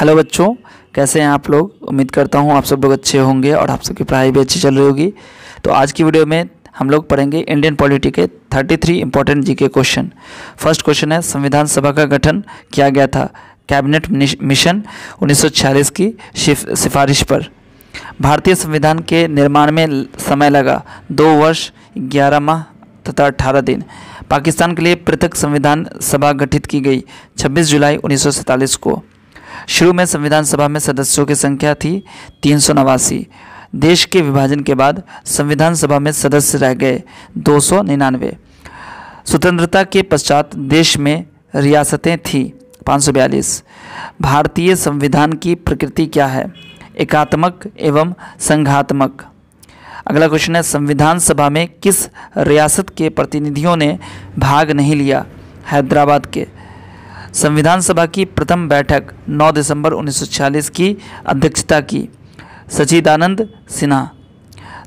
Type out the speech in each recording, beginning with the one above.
hello बच्चों कैसे हैं आप लोग उम्मीद करता हूँ आप सब लोग अच्छे होंगे और आप सबकी पढ़ाई भी अच्छी चल रही होगी तो आज की वीडियो में हम लोग पढ़ेंगे इंडियन पॉलिटी के 33 थ्री इंपॉर्टेंट जी क्वेश्चन फर्स्ट क्वेश्चन है संविधान सभा का गठन किया गया था कैबिनेट मिशन 1946 की सिफारिश पर भारतीय संविधान के निर्माण में समय लगा दो वर्ष ग्यारह माह तथा अठारह दिन पाकिस्तान के लिए पृथक संविधान सभा गठित की गई 26 जुलाई उन्नीस को शुरू में संविधान सभा में सदस्यों की संख्या थी तीन सौ नवासी देश के विभाजन के बाद संविधान सभा में सदस्य रह गए दो सौ निन्यानवे स्वतंत्रता के पश्चात देश में रियासतें थीं पाँच भारतीय संविधान की प्रकृति क्या है एकात्मक एवं संघात्मक अगला क्वेश्चन है संविधान सभा में किस रियासत के प्रतिनिधियों ने भाग नहीं लिया हैदराबाद के संविधान सभा की प्रथम बैठक 9 दिसंबर 1946 की अध्यक्षता की सचिदानंद सिन्हा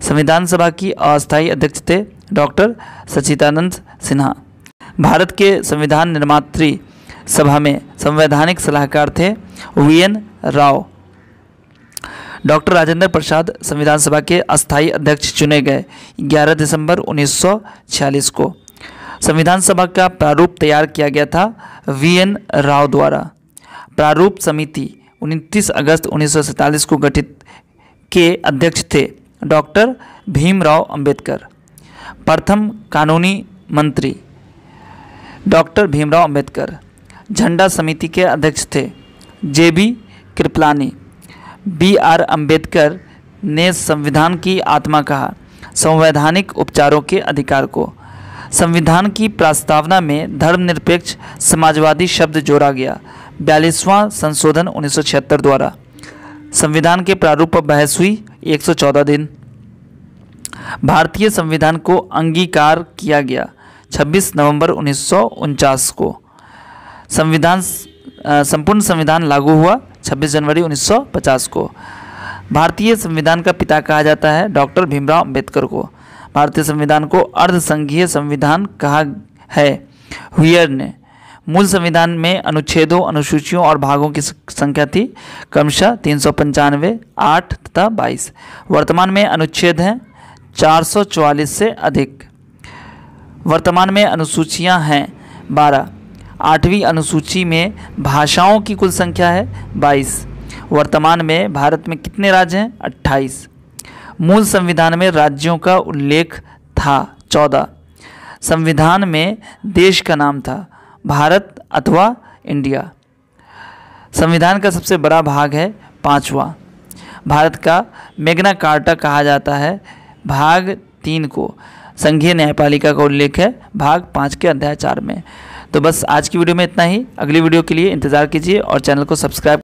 संविधान सभा की अस्थायी अध्यक्ष थे डॉक्टर सचिदानंद सिन्हा भारत के संविधान निर्मात्री सभा में संवैधानिक सलाहकार थे V N Rao doctor Rajendra Prasad संविधान सभा के अस्थायी अध्यक्ष चुने गए 11 दिसंबर 1946 को संविधान सभा का प्रारूप तैयार किया गया था वी एन राव द्वारा प्रारूप समिति उनतीस अगस्त उन्नीस को गठित के अध्यक्ष थे डॉक्टर भीमराव अंबेडकर प्रथम कानूनी मंत्री डॉक्टर भीमराव अंबेडकर झंडा समिति के अध्यक्ष थे J B Kripalani B R Ambedkar ने संविधान की आत्मा कहा संवैधानिक उपचारों के अधिकार को संविधान की प्रस्तावना में धर्मनिरपेक्ष समाजवादी शब्द जोड़ा गया बयालीसवां संशोधन उन्नीस द्वारा संविधान के प्रारूप पर बहस हुई 114 दिन भारतीय संविधान को अंगीकार किया गया 26 नवंबर उन्नीस को संविधान संपूर्ण संविधान लागू हुआ 26 जनवरी 1950 को भारतीय संविधान का पिता कहा जाता है डॉक्टर भीमराव अम्बेडकर को भारतीय संविधान को अर्धसंघीय संविधान कहा है हुयर ने मूल संविधान में अनुच्छेदों अनुसूचियों और भागों की संख्या थी क्रमशः तीन सौ पंचानवे आठ तथा बाईस वर्तमान में अनुच्छेद हैं चार सौ चवालीस से अधिक वर्तमान में अनुसूचियां हैं बारह आठवीं अनुसूची में भाषाओं की कुल संख्या है बाईस वर्तमान में भारत में कितने राज्य हैं अट्ठाईस मूल संविधान में राज्यों का उल्लेख था चौदह संविधान में देश का नाम था भारत अथवा इंडिया संविधान का सबसे बड़ा भाग है पांचवा भारत का मेगना कार्टा कहा जाता है भाग तीन को संघीय न्यायपालिका का उल्लेख है भाग पाँच के अध्याय चार में तो बस आज की वीडियो में इतना ही अगली वीडियो के लिए इंतज़ार कीजिए और चैनल को सब्सक्राइब